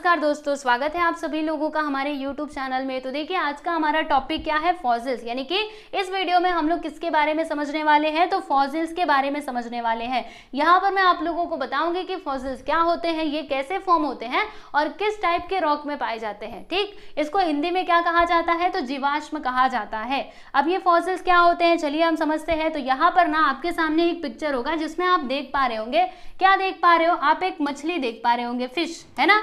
नमस्कार दोस्तों स्वागत है आप सभी लोगों का हमारे YouTube चैनल में तो देखिए आज का हमारा टॉपिक क्या है फॉजिल्स यानी कि इस वीडियो में हम लोग किसके बारे में समझने वाले हैं तो फॉजिल्स के बारे में समझने वाले हैं यहाँ पर मैं आप लोगों को बताऊंगी कि फॉजिल्स क्या होते हैं ये कैसे फॉर्म होते हैं और किस टाइप के रॉक में पाए जाते हैं ठीक इसको हिंदी में क्या कहा जाता है तो जीवाश्म कहा जाता है अब ये फॉजिल्स क्या होते हैं चलिए हम समझते हैं तो यहाँ पर ना आपके सामने एक पिक्चर होगा जिसमें आप देख पा रहे होंगे क्या देख पा रहे हो आप एक मछली देख पा रहे होंगे फिश है ना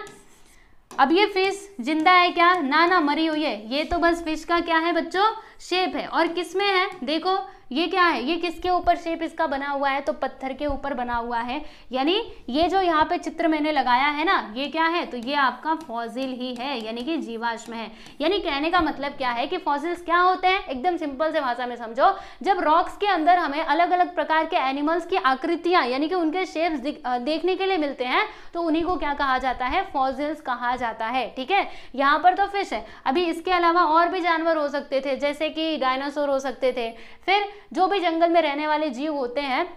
अब ये फिश जिंदा है क्या ना ना मरी हुई है ये तो बस फिश का क्या है बच्चों शेप है और किस में है देखो ये क्या है ये किसके ऊपर शेप इसका बना हुआ है तो पत्थर के ऊपर बना हुआ है यानी ये जो यहाँ पे चित्र मैंने लगाया है ना ये क्या है तो ये आपका फॉजिल ही है यानी कि जीवाश्म है यानी कहने का मतलब क्या है कि फॉजिल्स क्या होते हैं एकदम सिंपल से भाषा में समझो जब रॉक्स के अंदर हमें अलग अलग प्रकार के एनिमल्स की आकृतियां यानी कि उनके शेप्स देखने के लिए मिलते हैं तो उन्हीं को क्या कहा जाता है फॉजिल्स कहा जाता है ठीक है यहाँ पर तो फिश है अभी इसके अलावा और भी जानवर हो सकते थे जैसे जैसे कि डायनासोर हो सकते थे फिर जो भी जंगल में रहने वाले जीव होते हैं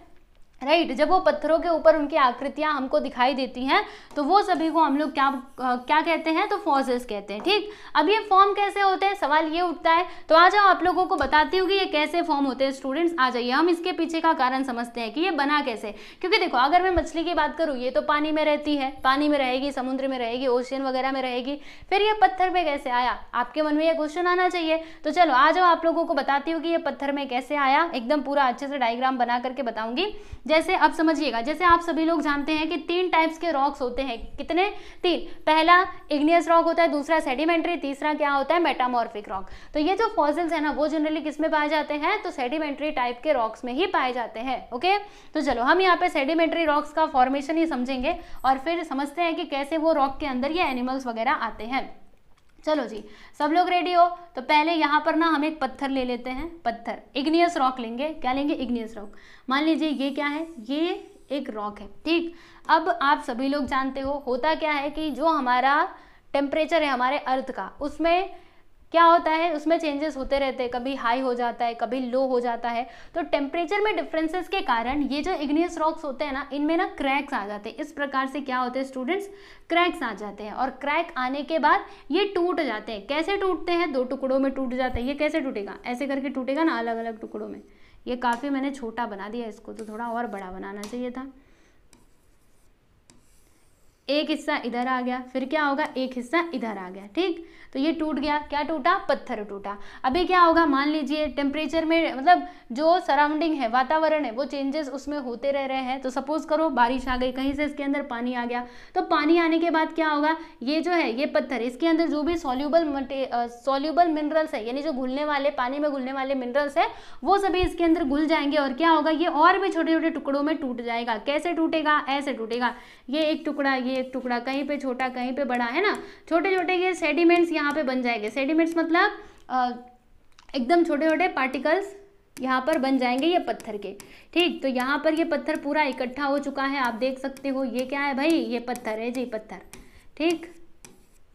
राइट right, जब वो पत्थरों के ऊपर उनकी आकृतियां हमको दिखाई देती हैं तो वो सभी को हम लोग क्या आ, क्या कहते हैं तो फॉसेस कहते हैं ठीक अब ये फॉर्म कैसे होते हैं सवाल ये उठता है तो आ जाओ आप लोगों को बताती हूँ कि ये कैसे फॉर्म होते हैं स्टूडेंट्स आ जाइए हम इसके पीछे का कारण समझते हैं कि ये बना कैसे क्योंकि देखो अगर मैं मछली की बात करूँ ये तो पानी में रहती है पानी में रहेगी समुद्र में रहेगी ओशियन वगैरह में रहेगी फिर ये पत्थर में कैसे आया आपके मन में यह क्वेश्चन आना चाहिए तो चलो आ जाओ आप लोगों को बताती हूँ कि ये पत्थर में कैसे आया एकदम पूरा अच्छे से डायग्राम बना करके बताऊँगी जैसे अब समझिएगा जैसे आप सभी लोग जानते हैं कि तीन टाइप्स के रॉक्स होते हैं कितने तीन पहला इग्नियस रॉक होता है दूसरा सेडिमेंट्री तीसरा क्या होता है मेटामॉर्फिक रॉक तो ये जो फॉसिल्स है ना वो जनरली किसमें पाए जाते हैं तो सेडिमेंट्री टाइप के रॉक्स में ही पाए जाते हैं ओके तो चलो हम यहाँ पे सेडिमेंट्री रॉक्स का फॉर्मेशन ही समझेंगे और फिर समझते हैं कि कैसे वो रॉक के अंदर ये एनिमल्स वगैरह आते हैं चलो जी सब लोग रेडी हो तो पहले यहाँ पर ना हम एक पत्थर ले लेते हैं पत्थर इग्नियस रॉक लेंगे क्या लेंगे इग्नियस रॉक मान लीजिए ये क्या है ये एक रॉक है ठीक अब आप सभी लोग जानते हो होता क्या है कि जो हमारा टेम्परेचर है हमारे अर्थ का उसमें क्या होता है उसमें चेंजेस होते रहते हैं कभी हाई हो जाता है कभी लो हो जाता है तो टेम्परेचर में डिफरेंसेस के कारण ये जो इग्नियस रॉक्स होते हैं ना इनमें ना क्रैक्स आ जाते हैं इस प्रकार से क्या होते हैं स्टूडेंट्स क्रैक्स आ जाते हैं और क्रैक आने के बाद ये टूट जाते हैं कैसे टूटते हैं दो टुकड़ों में टूट जाते हैं ये कैसे टूटेगा ऐसे करके टूटेगा ना अलग अलग टुकड़ों में ये काफ़ी मैंने छोटा बना दिया इसको तो थोड़ा और बड़ा बनाना चाहिए था एक हिस्सा इधर आ गया फिर क्या होगा एक हिस्सा इधर आ गया ठीक तो ये टूट गया क्या टूटा पत्थर टूटा अभी क्या होगा मान लीजिए टेम्परेचर में मतलब जो सराउंडिंग है वातावरण है वो चेंजेस उसमें होते रह रहे हैं तो सपोज करो बारिश आ गई कहीं से इसके अंदर पानी आ गया तो पानी आने के बाद क्या होगा ये जो है ये पत्थर इसके अंदर जो भी सोल्यूबल सोल्यूबल मिनरल्स है यानी जो घुलने वाले पानी में घुलने वाले मिनरल्स है वो सभी इसके अंदर घुल जाएंगे और क्या होगा ये और भी छोटे छोटे टुकड़ों में टूट जाएगा कैसे टूटेगा ऐसे टूटेगा ये एक टुकड़ा ये एक टुकड़ा कहीं पे छोटा कहीं पे बड़ा है ना छोटे छोटे ये सेडिमेंट्स यहाँ पे बन जाएंगे सेडिमेंट्स मतलब एकदम छोटे छोटे पार्टिकल्स यहाँ पर बन जाएंगे ये पत्थर के ठीक तो यहाँ पर ये पत्थर पूरा इकट्ठा हो चुका है आप देख सकते हो ये क्या है भाई ये पत्थर है जी पत्थर ठीक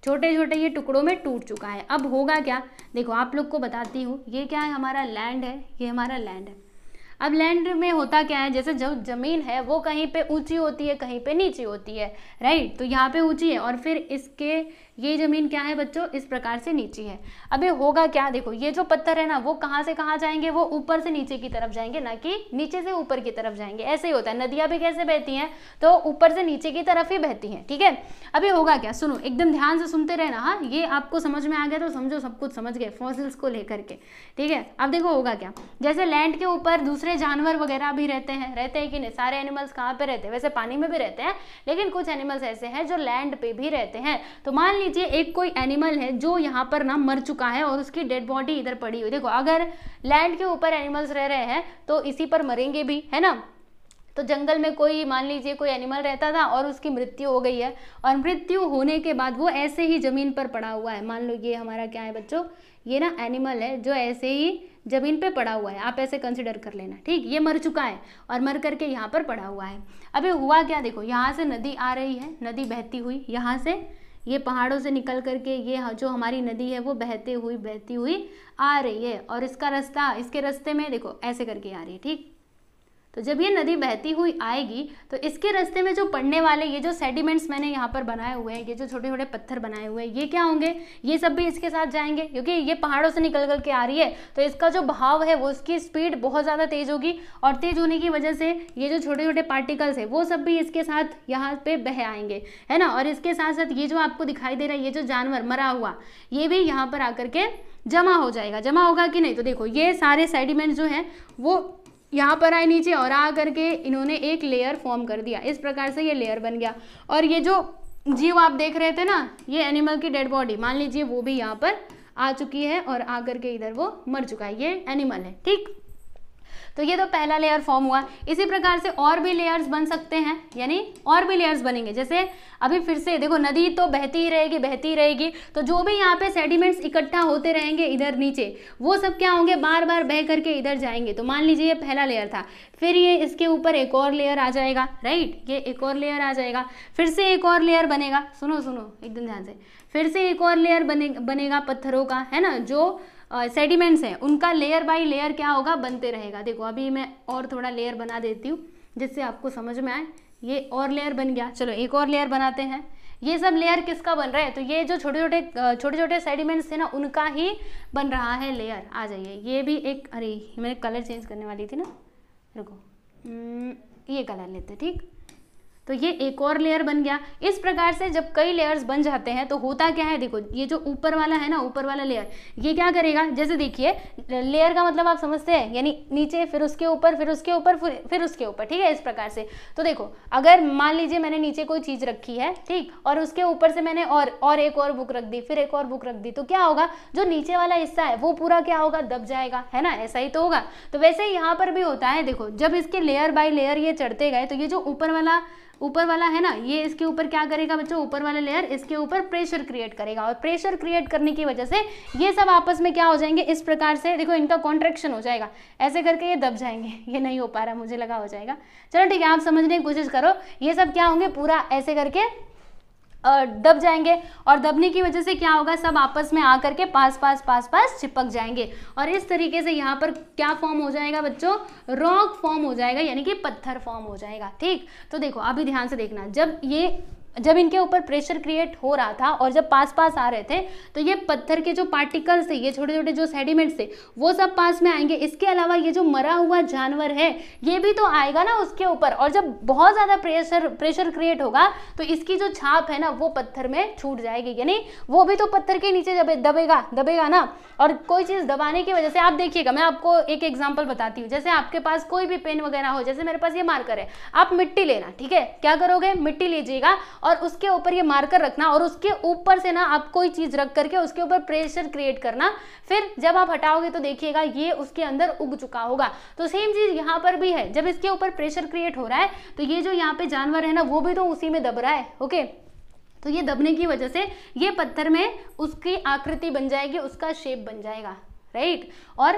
छोटे छोटे ये टुकड़ों में टूट चुका है अब होगा क्या देखो आप लोग को बताती हूँ ये क्या है हमारा लैंड है ये हमारा लैंड है अब लैंड में होता क्या है जैसे जो ज़मीन है वो कहीं पे ऊंची होती है कहीं पे नीची होती है राइट तो यहाँ पे ऊंची है और फिर इसके ये ज़मीन क्या है बच्चों इस प्रकार से नीची है अबे होगा क्या देखो ये जो पत्थर है ना वो कहाँ से कहाँ जाएंगे वो ऊपर से नीचे की तरफ जाएंगे ना कि नीचे से ऊपर की तरफ जाएंगे ऐसे ही होता है नदियाँ भी कैसे बहती हैं तो ऊपर से नीचे की तरफ ही बहती हैं ठीक है अभी होगा क्या सुनो एकदम ध्यान से सुनते रहना हाँ ये आपको समझ में आ गया तो समझो सब कुछ समझ गए फॉसिल्स को लेकर के ठीक है अब देखो होगा क्या जैसे लैंड के ऊपर दूसरे जानवर वगैरह भी रहते हैं रहते हैं कि नहीं सारे एनिमल्स कहाँ पे रहते हैं वैसे पानी में भी रहते हैं लेकिन कुछ एनिमल्स ऐसे हैं जो लैंड पे भी रहते हैं तो मान लीजिए एक कोई एनिमल है जो यहाँ पर ना मर चुका है और उसकी डेड बॉडी इधर पड़ी हुई देखो अगर लैंड के ऊपर एनिमल्स रह रहे हैं तो इसी पर मरेंगे भी है ना तो जंगल में कोई मान लीजिए कोई एनिमल रहता था और उसकी मृत्यु हो गई है और मृत्यु होने के बाद वो ऐसे ही ज़मीन पर पड़ा हुआ है मान लो ये हमारा क्या है बच्चों ये ना एनिमल है जो ऐसे ही ज़मीन पे पड़ा हुआ है आप ऐसे कंसिडर कर लेना ठीक ये मर चुका है और मर करके यहाँ पर पड़ा हुआ है अभी हुआ क्या देखो यहाँ से नदी आ रही है नदी बहती हुई यहाँ से ये पहाड़ों से निकल करके ये जो हमारी नदी है वो बहते हुई बहती हुई आ रही है और इसका रास्ता इसके रास्ते में देखो ऐसे करके आ रही है ठीक तो जब ये नदी बहती हुई आएगी तो इसके रास्ते में जो पड़ने वाले ये जो सेडिमेंट्स मैंने यहाँ पर बनाए हुए हैं ये जो छोटे छोटे पत्थर बनाए हुए हैं ये क्या होंगे ये सब भी इसके साथ जाएंगे क्योंकि ये पहाड़ों से निकल कर के आ रही है तो इसका जो भाव है वो उसकी स्पीड बहुत ज़्यादा तेज़ होगी और तेज़ होने की वजह से ये जो छोटे छोटे पार्टिकल्स है वो सब भी इसके साथ यहाँ पे बह आएंगे है ना और इसके साथ साथ ये जो आपको दिखाई दे रहा है ये जो जानवर मरा हुआ ये भी यहाँ पर आकर के जमा हो जाएगा जमा होगा कि नहीं तो देखो ये सारे सेडिमेंट जो हैं वो यहाँ पर आए नीचे और आ करके इन्होंने एक लेयर फॉर्म कर दिया इस प्रकार से ये लेयर बन गया और ये जो जीव आप देख रहे थे ना ये एनिमल की डेड बॉडी मान लीजिए वो भी यहाँ पर आ चुकी है और आकर के इधर वो मर चुका है ये एनिमल है ठीक तो ये तो पहला लेयर फॉर्म हुआ इसी प्रकार से और भी लेयर्स बन सकते हैं यानी और भी लेयर्स बनेंगे जैसे अभी फिर से देखो नदी तो बहती ही रहेगी बहती ही रहेगी तो जो भी यहाँ पे सेडिमेंट्स इकट्ठा होते रहेंगे इधर नीचे वो सब क्या होंगे बार बार बह करके इधर जाएंगे तो मान लीजिए ये पहला लेयर था फिर ये इसके ऊपर एक और लेयर आ जाएगा राइट ये एक और लेयर आ जाएगा फिर से एक और लेयर बनेगा सुनो सुनो एकदम ध्यान से फिर से एक और लेयर बने बनेगा पत्थरों का है ना जो सेडिमेंट्स हैं उनका लेयर बाय लेयर क्या होगा बनते रहेगा देखो अभी मैं और थोड़ा लेयर बना देती हूँ जिससे आपको समझ में आए ये और लेयर बन गया चलो एक और लेयर बनाते हैं ये सब लेयर किसका बन रहा है तो ये जो छोटे छोटे छोटे छोटे सेडिमेंट्स थे ना उनका ही बन रहा है लेयर आ जाइए ये भी एक अरे मैंने कलर चेंज करने वाली थी ना रुको ये कलर लेते ठीक तो ये एक और लेयर बन गया इस प्रकार से जब कई लेयर्स बन जाते हैं तो होता क्या है देखो ये जो ऊपर वाला है ना ऊपर वाला लेयर ये क्या करेगा जैसे देखिए लेयर का मतलब आप समझते हैं यानी नीचे फिर उसके ऊपर फिर उसके ऊपर फिर उसके ऊपर ठीक है इस प्रकार से तो देखो अगर मान लीजिए मैंने नीचे कोई चीज़ रखी है ठीक और उसके ऊपर से मैंने और और एक और बुक रख दी फिर एक और बुक रख दी तो क्या होगा जो नीचे वाला हिस्सा है वो पूरा क्या होगा दब जाएगा है ना ऐसा ही तो होगा तो वैसे ही यहाँ पर भी होता है देखो जब इसके लेयर बाय लेयर ये चढ़ते गए तो ये जो ऊपर वाला ऊपर वाला है ना ये इसके ऊपर क्या करेगा बच्चों ऊपर वाला लेयर इसके ऊपर प्रेशर क्रिएट करेगा और प्रेशर क्रिएट करने की वजह से ये सब आपस में क्या हो जाएंगे इस प्रकार से देखो इनका कॉन्ट्रेक्शन हो जाएगा ऐसे करके ये दब जाएंगे ये नहीं हो पा रहा मुझे लगा हो जाएगा चलो ठीक है आप समझने की कोशिश करो ये सब क्या होंगे पूरा ऐसे करके दब जाएंगे और दबने की वजह से क्या होगा सब आपस में आकर के पास पास पास पास चिपक जाएंगे और इस तरीके से यहाँ पर क्या फॉर्म हो जाएगा बच्चों रॉक फॉर्म हो जाएगा यानी कि पत्थर फॉर्म हो जाएगा ठीक तो देखो अभी ध्यान से देखना जब ये जब इनके ऊपर प्रेशर क्रिएट हो रहा था और जब पास पास आ रहे थे तो ये पत्थर के जो पार्टिकल्स थे ये छोटे छोटे जो सेडिमेंट्स थे वो सब पास में आएंगे इसके अलावा ये जो मरा हुआ जानवर है ये भी तो आएगा ना उसके ऊपर और जब बहुत ज़्यादा प्रेशर प्रेशर क्रिएट होगा तो इसकी जो छाप है ना वो पत्थर में छूट जाएगी यानी वो भी तो पत्थर के नीचे जब दबेगा दबेगा ना और कोई चीज़ दबाने की वजह से आप देखिएगा मैं आपको एक एग्जाम्पल बताती हूँ जैसे आपके पास कोई भी पेन वगैरह हो जैसे मेरे पास ये मार्कर है आप मिट्टी लेना ठीक है क्या करोगे मिट्टी लीजिएगा और उसके ऊपर ये मार्कर रखना और उसके ऊपर से ना आप कोई चीज़ रख करके उसके ऊपर प्रेशर क्रिएट करना फिर जब आप हटाओगे तो देखिएगा ये उसके अंदर उग चुका होगा तो सेम चीज़ यहाँ पर भी है जब इसके ऊपर प्रेशर क्रिएट हो रहा है तो ये जो यहाँ पे जानवर है ना वो भी तो उसी में दब रहा है ओके तो ये दबने की वजह से ये पत्थर में उसकी आकृति बन जाएगी उसका शेप बन जाएगा राइट और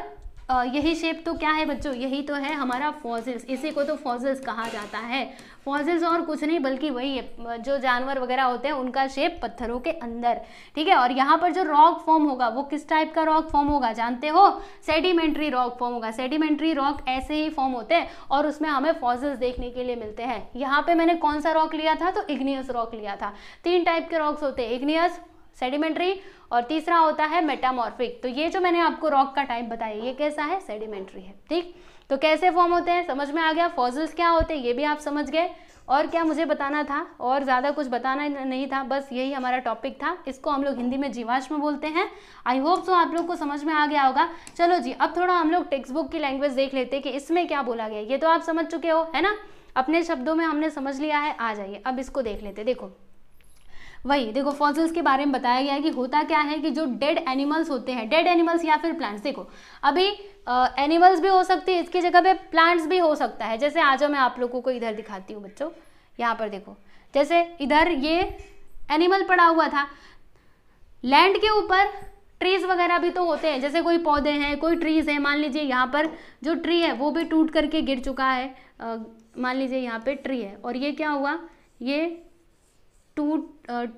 यही शेप तो क्या है बच्चों यही तो है हमारा फॉजिल्स इसी को तो फॉजिल्स कहा जाता है फॉजिल्स और कुछ नहीं बल्कि वही है जो जानवर वगैरह होते हैं उनका शेप पत्थरों के अंदर ठीक है और यहाँ पर जो रॉक फॉर्म होगा वो किस टाइप का रॉक फॉर्म होगा जानते हो सेडिमेंट्री रॉक फॉर्म होगा सेडिमेंट्री रॉक ऐसे ही फॉर्म होते हैं और उसमें हमें फॉजिल्स देखने के लिए मिलते हैं यहाँ पर मैंने कौन सा रॉक लिया था तो इग्नियस रॉक लिया था तीन टाइप के रॉक्स होते हैं इग्नियस सेडिमेंट्री और तीसरा होता है मेटामॉर्फिक तो ये जो मैंने आपको रॉक का टाइप बताया ये कैसा है सेडिमेंट्री है ठीक तो कैसे फॉर्म होते हैं समझ में आ गया फॉजल्स क्या होते हैं ये भी आप समझ गए और क्या मुझे बताना था और ज़्यादा कुछ बताना नहीं था बस यही हमारा टॉपिक था इसको हम लोग हिंदी में जीवाश्म बोलते हैं आई होप सो आप लोग को समझ में आ गया होगा चलो जी अब थोड़ा हम लोग टेक्स्ट बुक की लैंग्वेज देख लेते हैं कि इसमें क्या बोला गया ये तो आप समझ चुके हो है ना अपने शब्दों में हमने समझ लिया है आ जाइए अब इसको देख लेते देखो वही देखो फॉसिल्स के बारे में बताया गया है कि होता क्या है कि जो डेड एनिमल्स होते हैं डेड एनिमल्स या फिर प्लांट्स देखो अभी एनिमल्स भी हो सकती है इसकी जगह पे प्लांट्स भी हो सकता है जैसे आ जाओ मैं आप लोगों को इधर दिखाती हूँ बच्चों यहाँ पर देखो जैसे इधर ये एनिमल पड़ा हुआ था लैंड के ऊपर ट्रीज वगैरह भी तो होते हैं जैसे कोई पौधे हैं कोई ट्रीज है मान लीजिए यहाँ पर जो ट्री है वो भी टूट करके गिर चुका है मान लीजिए यहाँ पे ट्री है और ये क्या हुआ ये टूट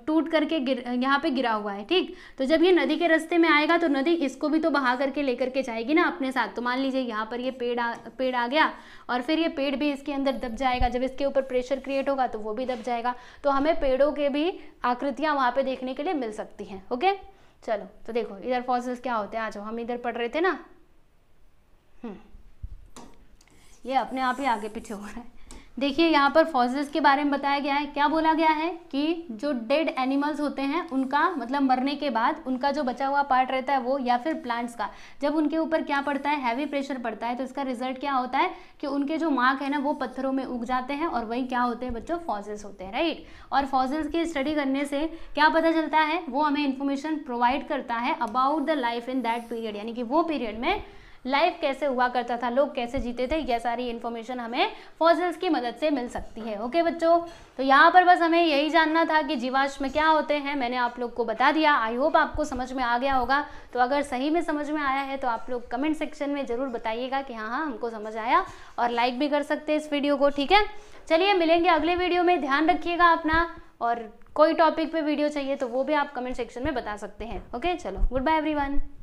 टूट करके गिर यहाँ पे गिरा हुआ है ठीक तो जब ये नदी के रास्ते में आएगा तो नदी इसको भी तो बहा करके लेकर के जाएगी ना अपने साथ तो मान लीजिए यहाँ पर ये पेड़ आ पेड़ आ गया और फिर ये पेड़ भी इसके अंदर दब जाएगा जब इसके ऊपर प्रेशर क्रिएट होगा तो वो भी दब जाएगा तो हमें पेड़ों के भी आकृतियाँ वहाँ पर देखने के लिए मिल सकती हैं ओके चलो तो देखो इधर फॉसिल्स क्या होते हैं आ जाओ हम इधर पढ़ रहे थे ना हम्म। ये अपने आप ही आगे पीछे हो रहा है देखिए यहाँ पर फॉसिल्स के बारे में बताया गया है क्या बोला गया है कि जो डेड एनिमल्स होते हैं उनका मतलब मरने के बाद उनका जो बचा हुआ पार्ट रहता है वो या फिर प्लांट्स का जब उनके ऊपर क्या पड़ता है हैवी प्रेशर पड़ता है तो इसका रिजल्ट क्या होता है कि उनके जो मार्क है ना वो पत्थरों में उग जाते हैं और वही क्या होते हैं बच्चों फॉसेस होते हैं राइट और फॉसेस की स्टडी करने से क्या पता चलता है वो हमें इन्फॉर्मेशन प्रोवाइड करता है about the life in that period यानी कि वो पीरियड में लाइफ कैसे हुआ करता था लोग कैसे जीते थे यह सारी इन्फॉर्मेशन हमें फॉसिल्स की मदद से मिल सकती है ओके बच्चों तो यहाँ पर बस हमें यही जानना था कि जीवाश्म क्या होते हैं मैंने आप लोग को बता दिया आई होप आपको समझ में आ गया होगा तो अगर सही में समझ में आया है तो आप लोग कमेंट सेक्शन में ज़रूर बताइएगा कि हाँ हाँ हमको समझ आया और लाइक भी कर सकते हैं इस वीडियो को ठीक है चलिए मिलेंगे अगले वीडियो में ध्यान रखिएगा अपना और कोई टॉपिक पे वीडियो चाहिए तो वो भी आप कमेंट सेक्शन में बता सकते हैं ओके चलो गुड बाय एवरीवन